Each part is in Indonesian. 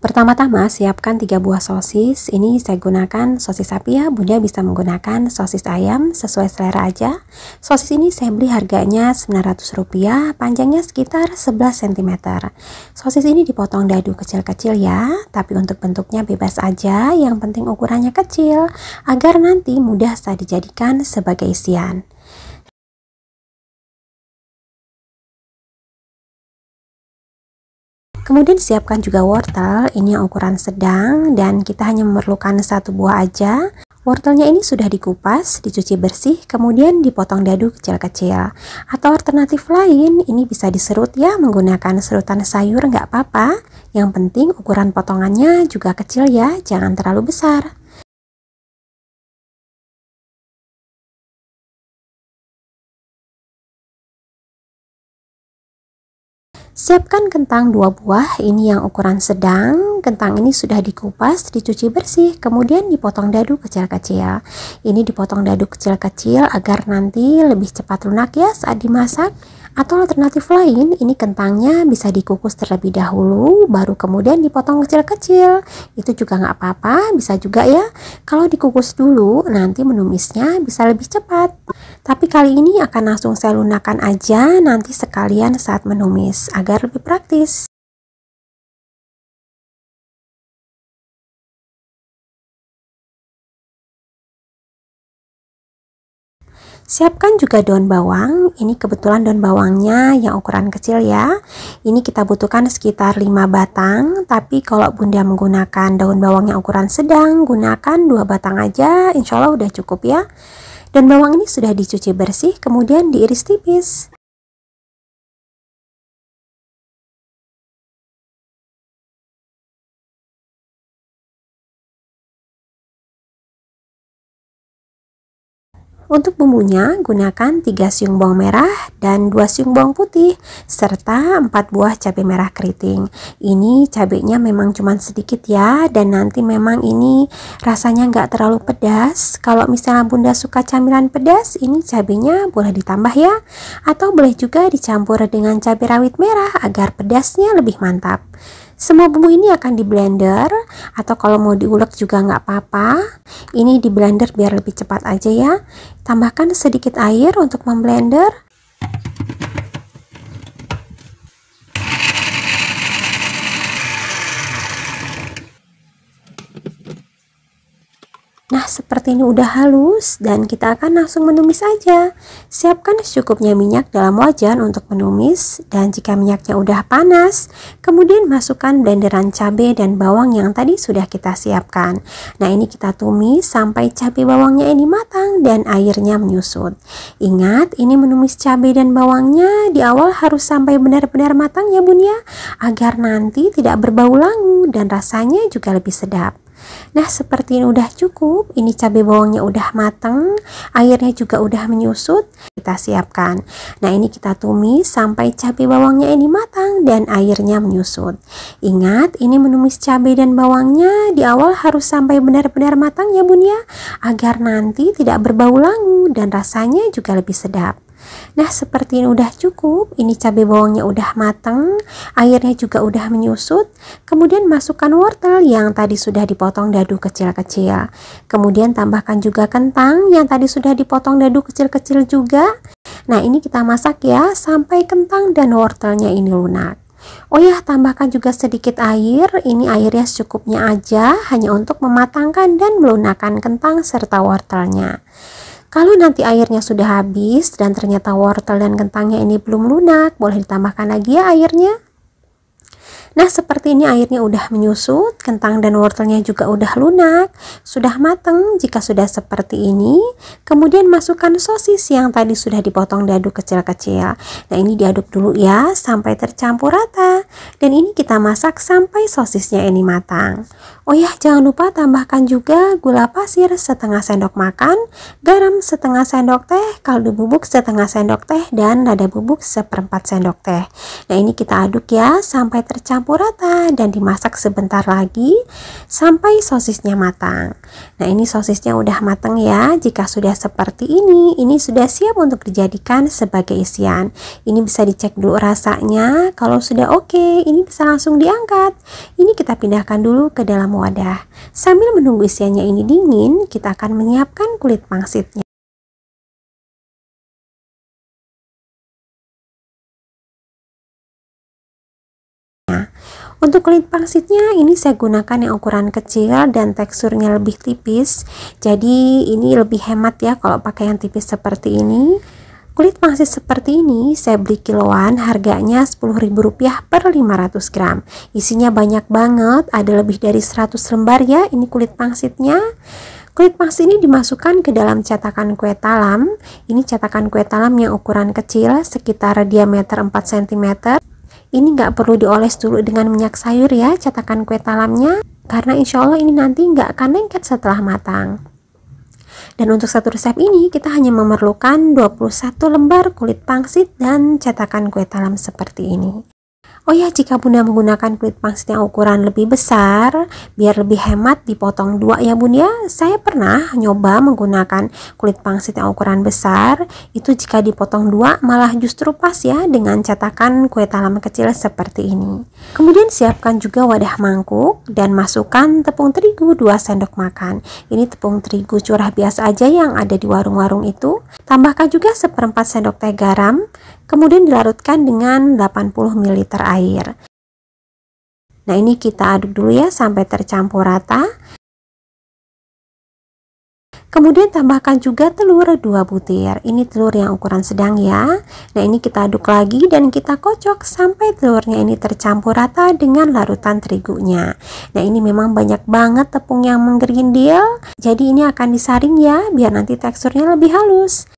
Pertama-tama siapkan 3 buah sosis, ini saya gunakan sosis sapi ya, bunda bisa menggunakan sosis ayam sesuai selera aja. Sosis ini saya beli harganya Rp900, panjangnya sekitar 11 cm. Sosis ini dipotong dadu kecil-kecil ya, tapi untuk bentuknya bebas aja, yang penting ukurannya kecil, agar nanti mudah saya dijadikan sebagai isian. Kemudian siapkan juga wortel, ini ukuran sedang dan kita hanya memerlukan satu buah aja. Wortelnya ini sudah dikupas, dicuci bersih, kemudian dipotong dadu kecil-kecil. Atau alternatif lain, ini bisa diserut ya menggunakan serutan sayur nggak apa-apa. Yang penting ukuran potongannya juga kecil ya, jangan terlalu besar. Siapkan kentang dua buah, ini yang ukuran sedang. Kentang ini sudah dikupas, dicuci bersih, kemudian dipotong dadu kecil-kecil. Ini dipotong dadu kecil-kecil agar nanti lebih cepat lunak ya saat dimasak. Atau alternatif lain, ini kentangnya bisa dikukus terlebih dahulu, baru kemudian dipotong kecil-kecil. Itu juga nggak apa-apa, bisa juga ya. Kalau dikukus dulu, nanti menumisnya bisa lebih cepat. Tapi kali ini akan langsung saya lunakan aja nanti sekalian saat menumis, agar lebih praktis. Siapkan juga daun bawang, ini kebetulan daun bawangnya yang ukuran kecil ya. Ini kita butuhkan sekitar 5 batang, tapi kalau bunda menggunakan daun bawang yang ukuran sedang, gunakan 2 batang aja, insya Allah udah cukup ya. Daun bawang ini sudah dicuci bersih, kemudian diiris tipis. Untuk bumbunya, gunakan 3 siung bawang merah dan 2 siung bawang putih, serta 4 buah cabai merah keriting. Ini cabainya memang cuma sedikit ya, dan nanti memang ini rasanya nggak terlalu pedas. Kalau misalnya bunda suka camilan pedas, ini cabainya boleh ditambah ya. Atau boleh juga dicampur dengan cabai rawit merah agar pedasnya lebih mantap. Semua bumbu ini akan di blender atau kalau mau diulek juga nggak apa-apa. Ini di blender biar lebih cepat aja ya. Tambahkan sedikit air untuk memblender Nah, seperti ini udah halus dan kita akan langsung menumis aja. Siapkan secukupnya minyak dalam wajan untuk menumis dan jika minyaknya udah panas, kemudian masukkan blenderan cabai dan bawang yang tadi sudah kita siapkan. Nah, ini kita tumis sampai cabai bawangnya ini matang dan airnya menyusut. Ingat, ini menumis cabai dan bawangnya di awal harus sampai benar-benar matang ya bun ya, agar nanti tidak berbau langu dan rasanya juga lebih sedap. Nah, seperti ini udah cukup, ini cabai bawangnya udah matang, airnya juga udah menyusut, kita siapkan. Nah, ini kita tumis sampai cabai bawangnya ini matang dan airnya menyusut. Ingat, ini menumis cabai dan bawangnya di awal harus sampai benar-benar matang ya, Bun ya, agar nanti tidak berbau langu dan rasanya juga lebih sedap. Nah, seperti ini udah cukup, ini cabai bawangnya udah matang, airnya juga udah menyusut. Kemudian masukkan wortel yang tadi sudah dipotong dadu kecil-kecil. Kemudian tambahkan juga kentang yang tadi sudah dipotong dadu kecil-kecil juga. Nah, ini kita masak ya sampai kentang dan wortelnya ini lunak. Oh ya, tambahkan juga sedikit air. Ini airnya secukupnya aja, hanya untuk mematangkan dan melunakkan kentang serta wortelnya. Kalau nanti airnya sudah habis dan ternyata wortel dan kentangnya ini belum lunak, boleh ditambahkan lagi ya airnya Nah, seperti ini airnya udah menyusut, kentang dan wortelnya juga udah lunak, sudah mateng jika sudah seperti ini. Kemudian masukkan sosis yang tadi sudah dipotong dadu kecil-kecil. Nah, ini diaduk dulu ya sampai tercampur rata. Dan ini kita masak sampai sosisnya ini matang. Oh ya, jangan lupa tambahkan juga gula pasir setengah sendok makan, garam setengah sendok teh, kaldu bubuk setengah sendok teh, dan lada bubuk seperempat sendok teh. Nah, ini kita aduk ya sampai tercampur dicampur rata dan dimasak sebentar lagi sampai sosisnya matang. Nah, ini sosisnya udah matang ya. Jika sudah seperti ini, ini sudah siap untuk dijadikan sebagai isian. Ini bisa dicek dulu rasanya. Kalau sudah oke, okay, ini bisa langsung diangkat. Ini kita pindahkan dulu ke dalam wadah. Sambil menunggu isiannya ini dingin, kita akan menyiapkan kulit pangsitnya. Untuk kulit pangsitnya ini saya gunakan yang ukuran kecil dan teksturnya lebih tipis. Jadi ini lebih hemat ya kalau pakai yang tipis seperti ini. Kulit pangsit seperti ini saya beli kiloan harganya Rp10.000 per 500 gram. Isinya banyak banget, ada lebih dari 100 lembar ya ini kulit pangsitnya. Kulit pangsit ini dimasukkan ke dalam cetakan kue talam. Ini cetakan kue talam yang ukuran kecil sekitar diameter 4 cm. Ini nggak perlu dioles dulu dengan minyak sayur ya cetakan kue talamnya, karena insya Allah ini nanti nggak akan lengket setelah matang. Dan untuk satu resep ini kita hanya memerlukan 21 lembar kulit pangsit dan cetakan kue talam seperti ini. Oh ya, jika Bunda menggunakan kulit pangsit yang ukuran lebih besar, biar lebih hemat dipotong dua ya Bunda. ya. Saya pernah nyoba menggunakan kulit pangsit yang ukuran besar, itu jika dipotong dua malah justru pas ya dengan cetakan kue talam kecil seperti ini. Kemudian siapkan juga wadah mangkuk dan masukkan tepung terigu 2 sendok makan. Ini tepung terigu curah biasa aja yang ada di warung-warung itu. Tambahkan juga seperempat sendok teh garam, kemudian dilarutkan dengan 80 ml air. Nah, ini kita aduk dulu ya sampai tercampur rata. Kemudian tambahkan juga telur 2 butir. Ini telur yang ukuran sedang ya. Nah, ini kita aduk lagi dan kita kocok sampai telurnya ini tercampur rata dengan larutan terigunya. Nah, ini memang banyak banget tepung yang menggerindil. Jadi ini akan disaring ya biar nanti teksturnya lebih halus.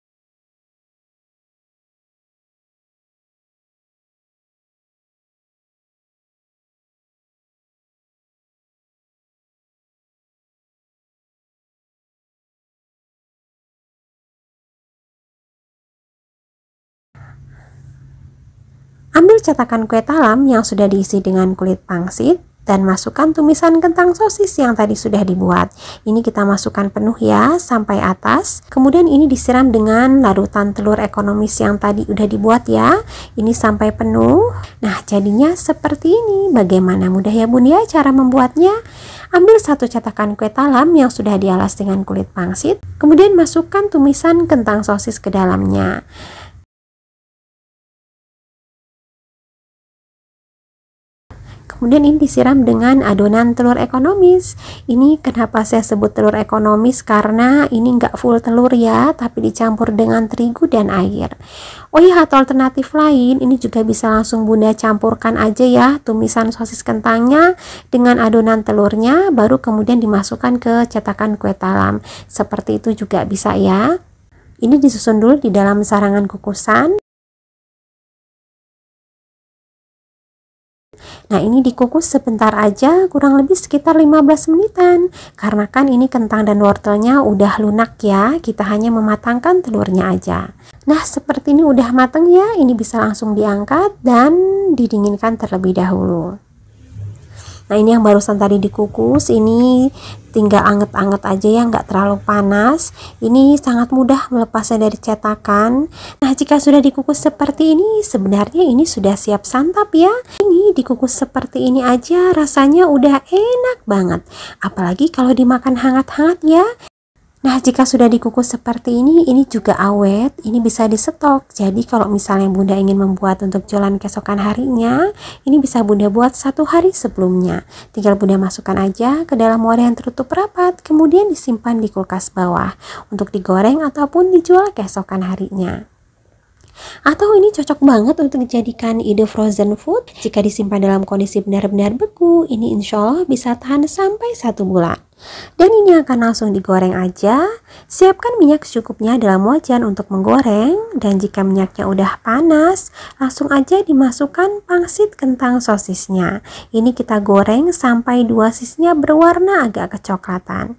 Ambil cetakan kue talam yang sudah diisi dengan kulit pangsit dan masukkan tumisan kentang sosis yang tadi sudah dibuat. Ini kita masukkan penuh ya sampai atas. Kemudian ini disiram dengan larutan telur ekonomis yang tadi udah dibuat ya. Ini sampai penuh. Nah, jadinya seperti ini. Bagaimana mudah ya Bun ya cara membuatnya? Ambil satu cetakan kue talam yang sudah dialas dengan kulit pangsit, kemudian masukkan tumisan kentang sosis ke dalamnya. Kemudian ini disiram dengan adonan telur ekonomis. Ini kenapa saya sebut telur ekonomis karena ini nggak full telur ya, tapi dicampur dengan terigu dan air. Oh iya, atau alternatif lain, ini juga bisa langsung Bunda campurkan aja ya tumisan sosis kentangnya dengan adonan telurnya, baru kemudian dimasukkan ke cetakan kue talam. Seperti itu juga bisa ya. Ini disusun dulu di dalam sarangan kukusan. Nah ini dikukus sebentar aja kurang lebih sekitar 15 menitan karena kan ini kentang dan wortelnya udah lunak ya kita hanya mematangkan telurnya aja. Nah seperti ini udah mateng ya ini bisa langsung diangkat dan didinginkan terlebih dahulu nah ini yang barusan tadi dikukus ini tinggal anget-anget aja ya nggak terlalu panas ini sangat mudah melepasnya dari cetakan nah jika sudah dikukus seperti ini sebenarnya ini sudah siap santap ya ini dikukus seperti ini aja rasanya udah enak banget apalagi kalau dimakan hangat-hangat ya Nah, jika sudah dikukus seperti ini, ini juga awet, ini bisa disetok. Jadi, kalau misalnya Bunda ingin membuat untuk jualan keesokan harinya, ini bisa Bunda buat satu hari sebelumnya. Tinggal Bunda masukkan aja ke dalam wadah yang tertutup rapat, kemudian disimpan di kulkas bawah untuk digoreng ataupun dijual keesokan harinya. Atau ini cocok banget untuk dijadikan ide frozen food jika disimpan dalam kondisi benar-benar beku. Ini insya Allah bisa tahan sampai satu bulan. Dan ini akan langsung digoreng aja. Siapkan minyak secukupnya dalam wajan untuk menggoreng dan jika minyaknya udah panas, langsung aja dimasukkan pangsit kentang sosisnya. Ini kita goreng sampai dua sisnya berwarna agak kecoklatan.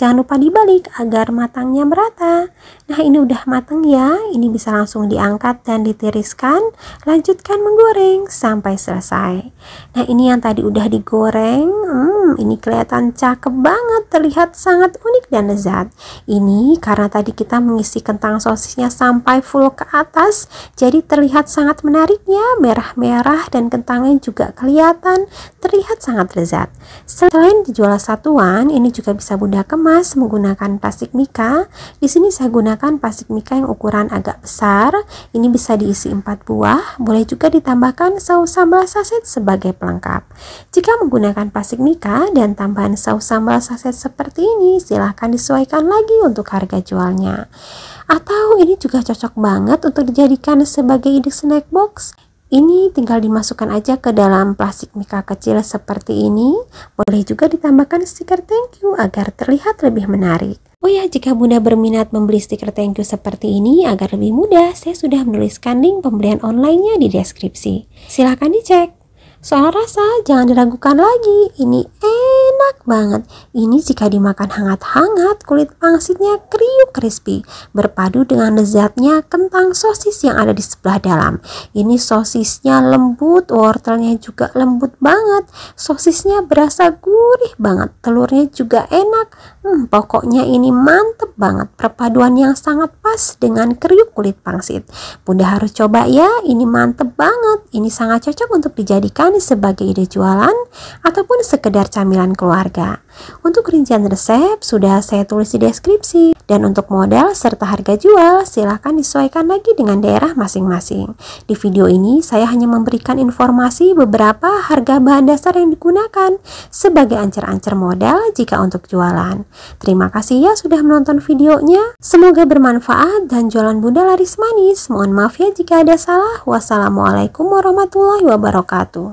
Jangan lupa dibalik agar matangnya merata. Nah ini udah matang ya, ini bisa langsung diangkat dan ditiriskan. Lanjutkan menggoreng sampai selesai. Nah ini yang tadi udah digoreng, hmm, ini kelihatan cakep banget, terlihat sangat unik dan lezat. Ini karena tadi kita mengisi kentang sosisnya sampai full ke atas, jadi terlihat sangat menariknya. merah-merah dan kentangnya juga kelihatan, terlihat sangat lezat. Selain dijual satuan, ini juga bisa bunda kemas emas menggunakan plastik mika. Di sini saya gunakan plastik mika yang ukuran agak besar. Ini bisa diisi 4 buah, boleh juga ditambahkan saus sambal saset sebagai pelengkap. Jika menggunakan plastik mika dan tambahan saus sambal saset seperti ini, silahkan disesuaikan lagi untuk harga jualnya. Atau ini juga cocok banget untuk dijadikan sebagai ide snack box ini tinggal dimasukkan aja ke dalam plastik mika kecil seperti ini. Boleh juga ditambahkan stiker thank you agar terlihat lebih menarik. Oh ya, jika Bunda berminat membeli stiker thank you seperti ini agar lebih mudah, saya sudah menuliskan link pembelian online-nya di deskripsi. Silahkan dicek. Saya rasa jangan diragukan lagi, ini enak banget. Ini jika dimakan hangat-hangat, kulit pangsitnya kriuk crispy, berpadu dengan lezatnya kentang sosis yang ada di sebelah dalam. Ini sosisnya lembut, wortelnya juga lembut banget, sosisnya berasa gurih banget, telurnya juga enak. Hmm, pokoknya ini mantep banget, perpaduan yang sangat pas dengan kriuk kulit pangsit. Bunda harus coba ya, ini mantep banget, ini sangat cocok untuk dijadikan sebagai ide jualan ataupun sekedar camilan keluarga. Untuk rincian resep sudah saya tulis di deskripsi dan untuk modal serta harga jual silahkan disesuaikan lagi dengan daerah masing-masing. Di video ini saya hanya memberikan informasi beberapa harga bahan dasar yang digunakan sebagai ancer-ancer modal jika untuk jualan. Terima kasih ya sudah menonton videonya. Semoga bermanfaat dan jualan bunda laris manis. Mohon maaf ya jika ada salah. Wassalamualaikum warahmatullahi wabarakatuh.